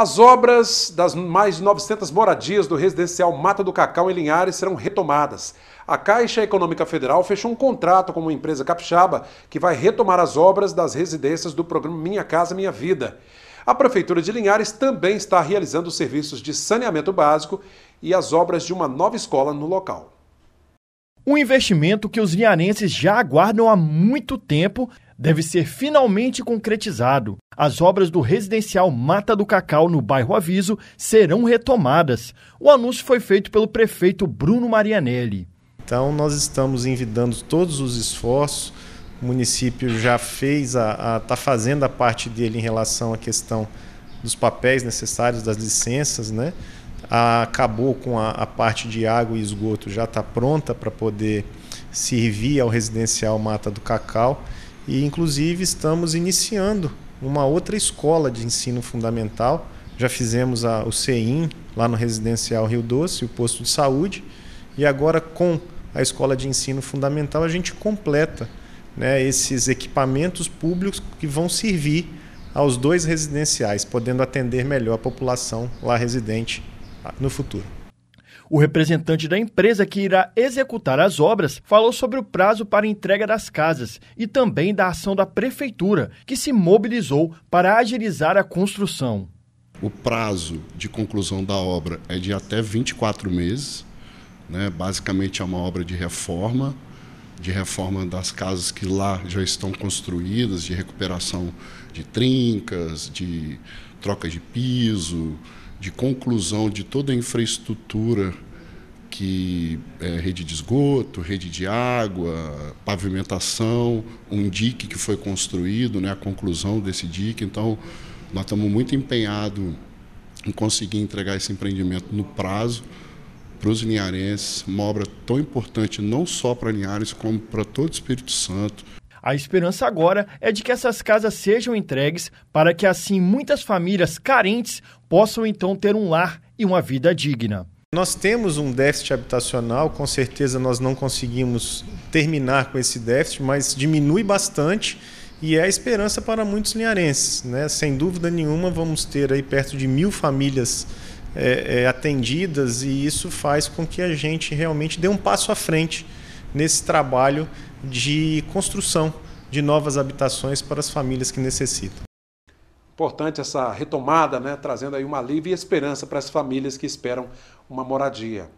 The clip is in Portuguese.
As obras das mais de 900 moradias do residencial Mata do Cacau em Linhares serão retomadas. A Caixa Econômica Federal fechou um contrato com uma empresa capixaba que vai retomar as obras das residências do programa Minha Casa Minha Vida. A Prefeitura de Linhares também está realizando os serviços de saneamento básico e as obras de uma nova escola no local. Um investimento que os linharenses já aguardam há muito tempo deve ser finalmente concretizado. As obras do residencial Mata do Cacau, no bairro Aviso, serão retomadas. O anúncio foi feito pelo prefeito Bruno Marianelli. Então, nós estamos envidando todos os esforços. O município já fez, está fazendo a parte dele em relação à questão dos papéis necessários, das licenças, né? acabou com a, a, parte de água e esgoto, já está pronta para poder servir ao residencial Mata do Cacau. E, inclusive, estamos iniciando uma outra escola de ensino fundamental. Já fizemos a, o CEIM, lá no Residencial Rio Doce, o posto de saúde, e agora com a escola de ensino fundamental a gente completa né, esses equipamentos públicos que vão servir aos dois residenciais, podendo atender melhor a população lá residente ah, no futuro. O representante da empresa que irá executar as obras falou sobre o prazo para entrega das casas e também da ação da prefeitura, que se mobilizou para agilizar a construção. O prazo de conclusão da obra é de até 24 meses. Né? Basicamente é uma obra de reforma, de reforma das casas que lá já estão construídas, de recuperação de trincas, de troca de piso, de conclusão de toda a infraestrutura que é, rede de esgoto, rede de água, pavimentação, um dique que foi construído, né, a conclusão desse dique. Então, nós estamos muito empenhados em conseguir entregar esse empreendimento no prazo para os linharenses, uma obra tão importante não só para Linhares, como para todo o Espírito Santo, a esperança agora é de que essas casas sejam entregues para que assim muitas famílias carentes possam então ter um lar e uma vida digna. Nós temos um déficit habitacional, com certeza nós não conseguimos terminar com esse déficit, mas diminui bastante e é a esperança para muitos linharenses. Né? Sem dúvida nenhuma, vamos ter aí perto de mil famílias é, é, atendidas e isso faz com que a gente realmente dê um passo à frente nesse trabalho de construção de novas habitações para as famílias que necessitam. Importante essa retomada, né, trazendo aí um alívio e esperança para as famílias que esperam uma moradia.